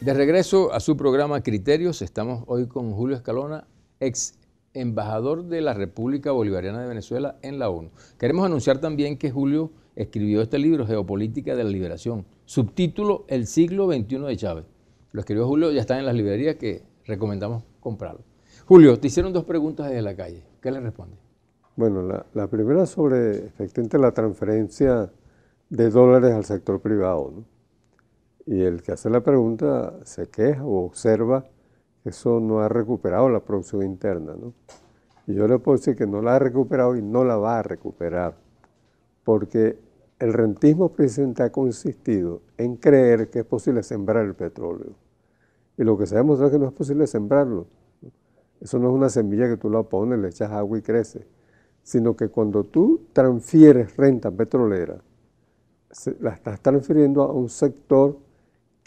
De regreso a su programa Criterios, estamos hoy con Julio Escalona, ex embajador de la República Bolivariana de Venezuela en la ONU. Queremos anunciar también que Julio escribió este libro, Geopolítica de la Liberación, subtítulo El siglo XXI de Chávez. Lo escribió Julio, ya está en las librerías que recomendamos comprarlo. Julio, te hicieron dos preguntas desde la calle. ¿Qué le responde? Bueno, la, la, primera sobre efectivamente la transferencia de dólares al sector privado. ¿no? Y el que hace la pregunta se queja o observa que eso no ha recuperado la producción interna, ¿no? Y yo le puedo decir que no la ha recuperado y no la va a recuperar, porque el rentismo presente ha consistido en creer que es posible sembrar el petróleo. Y lo que sabemos es que no es posible sembrarlo. Eso no es una semilla que tú la pones, le echas agua y crece, sino que cuando tú transfieres renta petrolera, la estás transfiriendo a un sector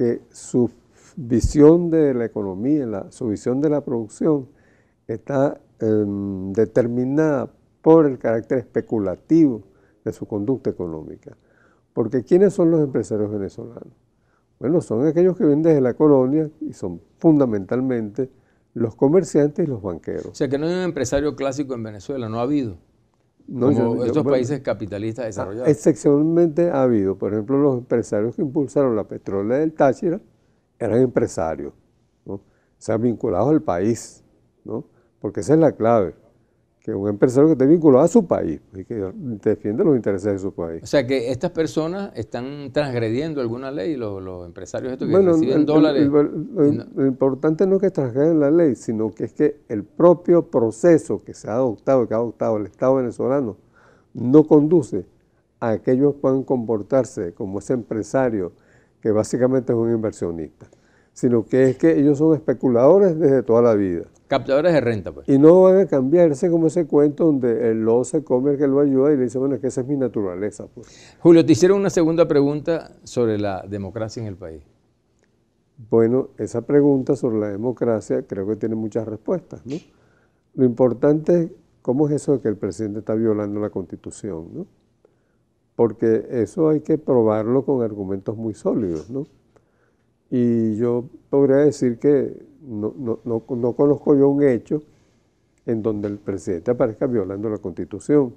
que su visión de la economía, su visión de la producción está em, determinada por el carácter especulativo de su conducta económica. Porque ¿quiénes son los empresarios venezolanos? Bueno, son aquellos que vienen desde la colonia y son fundamentalmente los comerciantes y los banqueros. O sea que no hay un empresario clásico en Venezuela, no ha habido estos países capitalistas ah, desarrollados. Excepcionalmente ha habido, por ejemplo, los empresarios que impulsaron la petróleo del Táchira eran empresarios, ¿no? o sea, vinculados al país, ¿no? porque esa es la clave que es un empresario que esté vinculado a su país y que defiende los intereses de su país. O sea que estas personas están transgrediendo alguna ley, los, empresarios estos que reciben dólares. Lo importante no es que transgredan la ley, sino que es que el propio proceso que se ha adoptado, que ha adoptado el Estado venezolano, no conduce a que ellos puedan comportarse como ese empresario que básicamente es un inversionista, sino que es que ellos son especuladores desde toda la vida. Captadores de renta, pues. Y no van a cambiarse como ese cuento donde el lobo se come el que lo ayuda y le dice, bueno, es que esa es mi naturaleza. Pues. Julio, te hicieron una segunda pregunta sobre la democracia en el país. Bueno, esa pregunta sobre la democracia creo que tiene muchas respuestas, ¿no? Lo importante es cómo es eso de que el presidente está violando la Constitución, ¿no? Porque eso hay que probarlo con argumentos muy sólidos, ¿no? Y yo podría decir que no, no, no, no conozco yo un hecho en donde el presidente aparezca violando la constitución.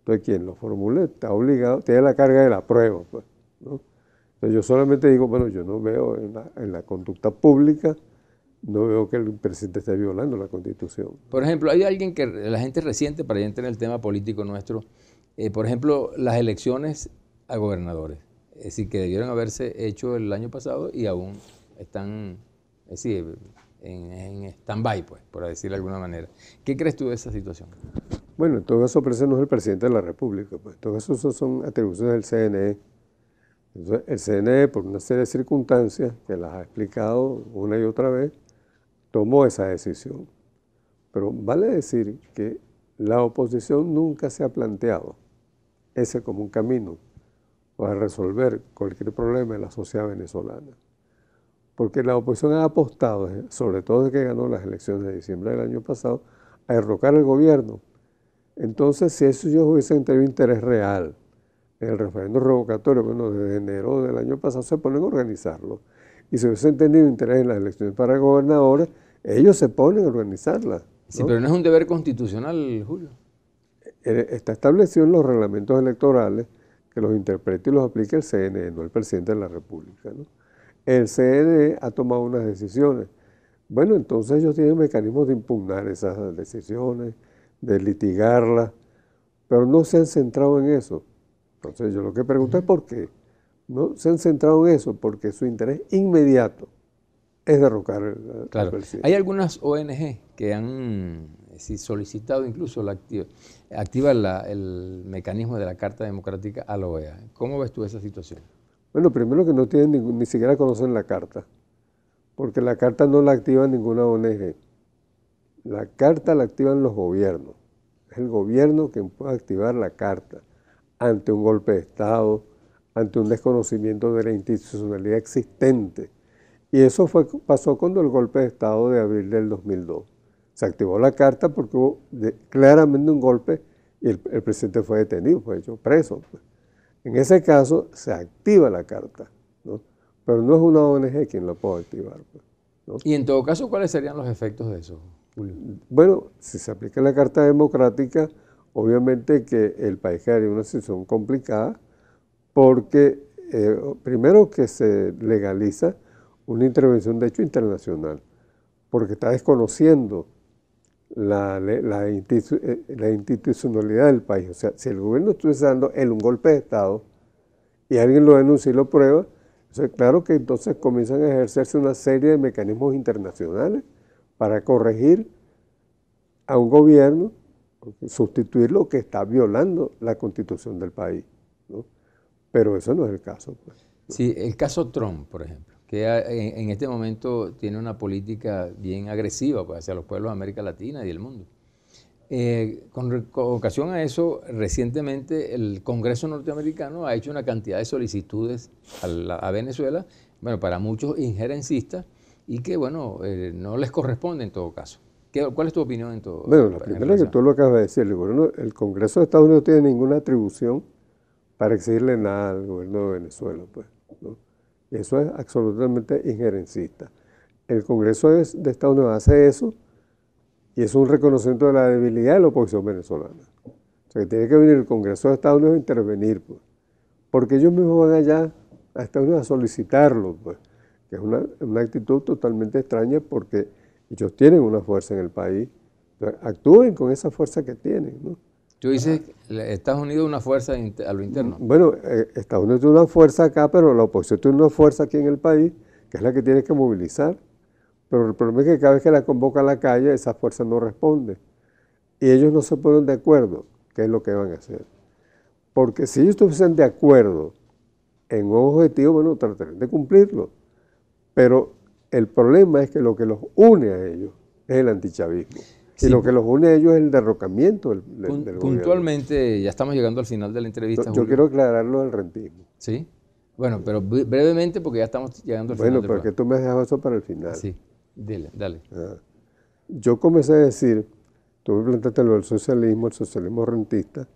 Entonces, quien lo formule está obligado, tiene la carga de la prueba. Pues, Entonces, yo solamente digo, bueno, yo no veo en la, conducta pública, no veo que el presidente esté violando la constitución. Por ejemplo, hay alguien que la gente reciente, para entrar en el tema político nuestro, eh, por ejemplo, las elecciones a gobernadores, es decir, que debieron haberse hecho el año pasado y aún están es decir, en, stand-by, pues, por decirlo de alguna manera. ¿Qué crees tú de esa situación? Bueno, en todo caso, por eso no es el presidente de la República, pues, en todo eso son atribuciones del CNE. Entonces, el CNE, por una serie de circunstancias que las ha explicado una y otra vez, tomó esa decisión. Pero vale decir que la oposición nunca se ha planteado ese como un camino para resolver cualquier problema de la sociedad venezolana porque la oposición ha apostado, eh, sobre todo desde que ganó las elecciones de diciembre del año pasado, a derrocar el gobierno. Entonces, si eso ellos hubiesen tenido interés real en el referendo revocatorio, bueno, desde enero del año pasado se ponen a organizarlo, y si hubiesen tenido interés en las elecciones para gobernadores, ellos se ponen a organizarlas. Sí, pero no es un deber constitucional, Julio. Eh, eh, está establecido en los reglamentos electorales que los interprete y los aplique el CNE, no el presidente de la República. ¿no? el CNE ha tomado unas decisiones. Bueno, entonces ellos tienen mecanismos de impugnar esas decisiones, de litigarlas, pero no se han centrado en eso. Entonces yo lo que pregunto es por qué. No se han centrado en eso, porque su interés inmediato es derrocar el, claro. Hay algunas ONG que han eh, solicitado incluso la el mecanismo de la Carta Democrática a la OEA. ¿Cómo ves tú esa situación? Bueno, primero que no tienen ni, siquiera conocen la carta, porque la carta no la activa ninguna ONG. La carta la activan los gobiernos. Es el gobierno quien puede activar la carta ante un golpe de Estado, ante un desconocimiento de la institucionalidad existente. Y eso fue, pasó cuando el golpe de Estado de abril del 2002. Se activó la carta porque hubo claramente un golpe y el, presidente fue detenido, fue hecho preso. Pues. En ese caso se activa la carta, pero no es una ONG quien la puede activar. Pues, y en todo caso, ¿cuáles serían los efectos de eso, Bueno, si se aplica la carta democrática, obviamente que el país quedaría una situación complicada, porque eh, primero que se legaliza una intervención de hecho internacional, porque está desconociendo la, eh, la, institucionalidad del país. O sea, si el gobierno estuviese dando en un golpe de Estado y alguien lo denuncia y lo prueba, o claro que entonces comienzan a ejercerse una serie de mecanismos internacionales para corregir a un gobierno, sustituir lo que está violando la constitución del país. Pero eso no es el caso. Pues. Sí, el caso Trump, por ejemplo que en este momento tiene una política bien agresiva pues, hacia los pueblos de América Latina y el mundo. Eh, con, ocasión a eso, recientemente el Congreso norteamericano ha hecho una cantidad de solicitudes a, Venezuela, bueno, para muchos injerencistas, y que, bueno, eh, no les corresponde en todo caso. ¿Cuál es tu opinión en todo Bueno, la primera que tú lo acabas de decir, el, el Congreso de Estados Unidos no tiene ninguna atribución para exigirle nada al gobierno de Venezuela, pues, ¿no? Eso es absolutamente injerencista. El Congreso de Estados Unidos hace eso y es un reconocimiento de la debilidad de la oposición venezolana. O sea, que tiene que venir el Congreso de Estados Unidos a intervenir, pues, porque ellos mismos van allá a Estados Unidos a solicitarlo, pues, que es una, una actitud totalmente extraña porque ellos tienen una fuerza en el país, actúen con esa fuerza que tienen, ¿no? Tú dices, Estados Unidos una fuerza a lo interno. Mm, bueno, eh, Estados Unidos tiene una fuerza acá, pero la oposición tiene una fuerza aquí en el país, que es la que tiene que movilizar. Pero el problema es que cada vez que la convoca a la calle, esa fuerza no responde. Y ellos no se ponen de acuerdo, qué es lo que van a hacer. Porque si ellos estuviesen de acuerdo en un objetivo, bueno, tratarían de cumplirlo. Pero el problema es que lo que los une a ellos es el antichavismo. Y lo que los une a ellos es el derrocamiento Puntualmente, ya estamos llegando al final de la entrevista. Yo, quiero aclararlo del rentismo. Sí. Bueno, pero brevemente porque ya estamos llegando al final. Bueno, pero que tú me has eso para el final. Sí, dile, dale. Ah. Yo comencé a decir, tú me planteaste lo del socialismo, el socialismo rentista,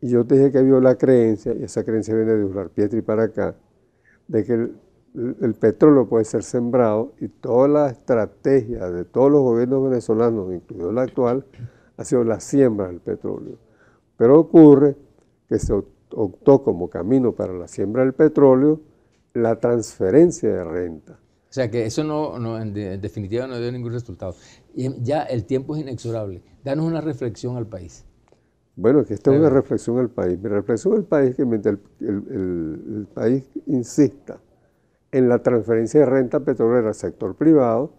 y yo te dije que había la creencia, y esa creencia viene de Urlar Pietri para acá, de que el el petróleo puede ser sembrado y toda la estrategia de todos los gobiernos venezolanos, incluido el actual, ha sido la siembra del petróleo. Pero ocurre que se optó como camino para la siembra del petróleo la transferencia de renta. O sea que eso no, en definitiva no dio ningún resultado. Y ya el tiempo es inexorable. Danos una reflexión al país. Bueno, que esta es una reflexión al país. Mi reflexión al país es que mientras el país insista en la transferencia de renta petrolera al sector privado,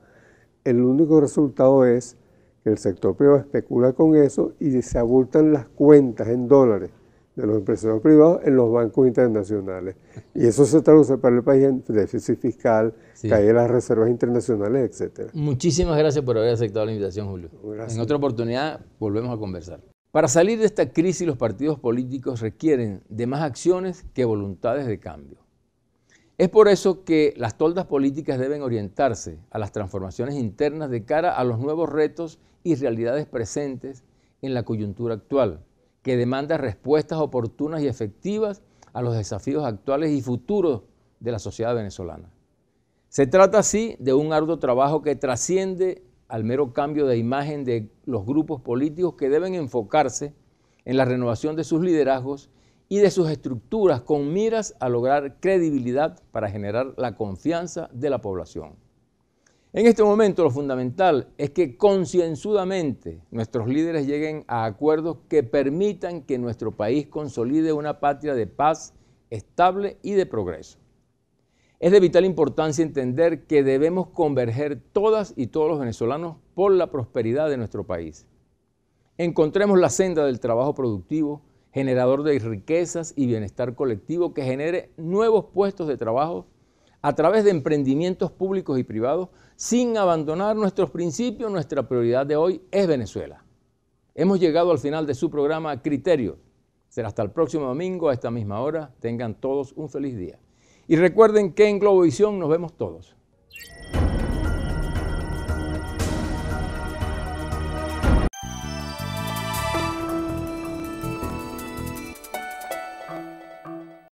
el único resultado es que el sector privado especula con eso y se abultan las cuentas en dólares de los empresarios privados en los bancos internacionales. Y eso se traduce para el país en déficit fiscal, caída de las reservas internacionales, etcétera. Muchísimas gracias por haber aceptado la invitación, Julio. En otra oportunidad volvemos a conversar. Para salir de esta crisis, los partidos políticos requieren de más acciones que voluntades de cambio. Es por eso que las toldas políticas deben orientarse a las transformaciones internas de cara a los nuevos retos y realidades presentes en la coyuntura actual, que demanda respuestas oportunas y efectivas a los desafíos actuales y futuros de la sociedad venezolana. Se trata así de un arduo trabajo que trasciende al mero cambio de imagen de los grupos políticos que deben enfocarse en la renovación de sus liderazgos y de sus estructuras con miras a lograr credibilidad para generar la confianza de la población. En este momento lo fundamental es que concienzudamente nuestros líderes lleguen a acuerdos que permitan que nuestro país consolide una patria de paz estable y de progreso. Es de vital importancia entender que debemos converger todas y todos los venezolanos por la prosperidad de nuestro país. Encontremos la senda del trabajo productivo, generador de riquezas y bienestar colectivo que genere nuevos puestos de trabajo a través de emprendimientos públicos y privados, sin abandonar nuestros principios, nuestra prioridad de hoy es Venezuela. Hemos llegado al final de su programa Criterio. Será hasta el próximo domingo a esta misma hora. Tengan todos un feliz día. Y recuerden que en Globovisión nos vemos todos.